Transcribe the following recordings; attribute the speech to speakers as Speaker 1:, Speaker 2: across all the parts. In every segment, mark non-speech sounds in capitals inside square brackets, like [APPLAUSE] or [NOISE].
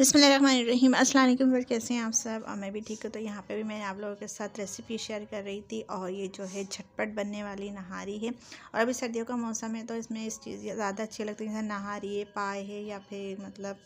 Speaker 1: बसमीम अल्लाम वर्ग कैसे हैं आप सब और मैं भी ठीक हूँ तो यहाँ पे भी मैं आप लोगों के साथ रेसिपी शेयर कर रही थी और ये जो है झटपट बनने वाली नहारी है और अभी सर्दियों का मौसम है तो इसमें इस चीज़ ज़्यादा अच्छी लगती है जैसे नहारी है पाए है या फिर मतलब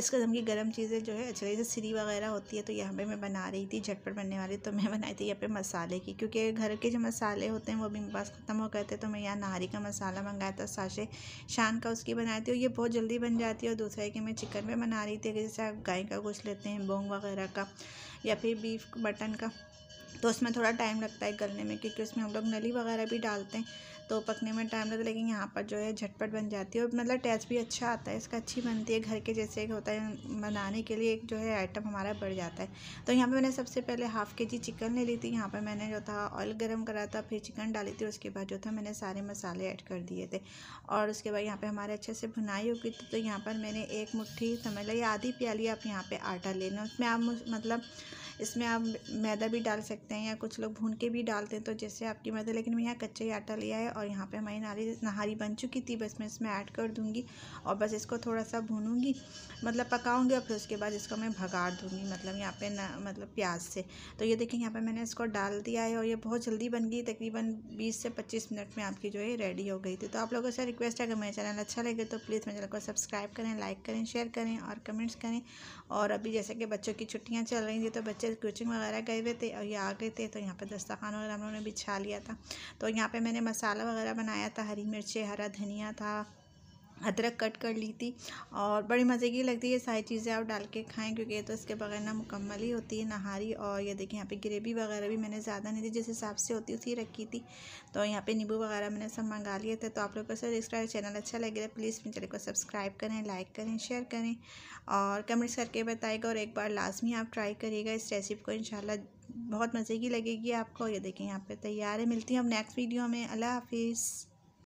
Speaker 1: इस कदम की गर्म चीज़ें जो है अच्छी जैसे सीरी वगैरह होती है तो यहाँ पे मैं बना रही थी झटपट बनने वाली तो मैं [LAUGHS] बनाई थी यहाँ पे मसाले की क्योंकि घर के जो मसाले होते हैं वो भी मेरे पास ख़त्म हो गए थे तो मैं यहाँ नहारी का मसाला मंगाया था साशे शान का उसकी बनाई थी और ये बहुत जल्दी बन जाती है और दूसरा है कि मैं चिकन में बना रही थी जैसे आप गाय का गोश्त लेते हैं बोंग वगैरह का या फिर बीफ मटन का तो उसमें थोड़ा टाइम लगता है गलने में क्योंकि उसमें हम लोग नली वगैरह भी डालते हैं तो पकने में टाइम लगता है लेकिन यहाँ पर जो है झटपट बन जाती है और मतलब टेस्ट भी अच्छा आता है इसका अच्छी बनती है घर के जैसे एक होता है बनाने के लिए एक जो है आइटम हमारा बढ़ जाता है तो यहाँ पर मैंने सबसे पहले हाफ़ के जी चिकन ले ली थी यहाँ पर मैंने जो था ऑयल गर्म करा था फिर चिकन डाली थी उसके बाद जो था मैंने सारे मसाले ऐड कर दिए थे और उसके बाद यहाँ पर हमारे अच्छे से भुनाई हो गई थी तो यहाँ पर मैंने एक मुट्ठी समझ लिया आधी प्याली आप यहाँ पर आटा लेना उसमें आप मतलब इसमें आप मैदा भी डाल सकते हैं या कुछ लोग भून के भी डालते हैं तो जैसे आपकी मैदा लेकिन मैं यहाँ कच्चा ही आटा लिया है और यहाँ पे हमारी नारी नहारी बन चुकी थी बस मैं इसमें ऐड कर दूँगी और बस इसको थोड़ा सा भूनूँगी मतलब पकाऊँगी और फिर उसके बाद इसको मैं भगाड़ दूँगी मतलब यहाँ पर मतलब प्याज से तो ये देखिए यहाँ पर मैंने इसको डाल दिया है और ये बहुत जल्दी बन गई तकरीबन बीस से पच्चीस मिनट में आपकी जो है रेडी हो गई थी तो आप लोगों से रिक्वेस्ट है अगर मेरा चैनल अच्छा लगे तो प्लीज़ मेरे चैनल को सब्सक्राइब करें लाइक करें शेयर करें और कमेंट्स करें और अभी जैसे कि बच्चों की छुट्टियाँ चल रही थी तो बच्चे बच्चे कोचिंग वगैरह गए हुए थे और ये आ गए थे तो यहाँ पर दस्तखान वगैरह हम लोगों ने बिछा लिया था तो यहाँ पर मैंने मसाला वगैरह बनाया था हरी मिर्चें हरा धनिया था अदरक कट कर ली थी और बड़ी मज़े की लगती है ये सारी चीज़ें आप डाल के खाएं क्योंकि ये तो इसके बगैर ना मुकम्मल ही होती है नहारी और ये देखिए यहाँ पे ग्रेवी वगैरह भी मैंने ज़्यादा नहीं दी जिस हिसाब से होती उसी रखी थी तो यहाँ पे नींबू वगैरह मैंने सब मंगा लिए थे तो आप लोग को सर इस चैनल अच्छा लगेगा तो प्लीज़ मेरे चैनल को सब्सक्राइब करें लाइक करें शेयर करें और कमेंट्स करके बताएगा और एक बार लाजमी आप ट्राई करिएगा इस रेसिपी को इन बहुत मज़े की लगेगी आपको ये देखें यहाँ पर तैयार है मिलती हैं अब नेक्स्ट वीडियो में अल्लाह हाफिज़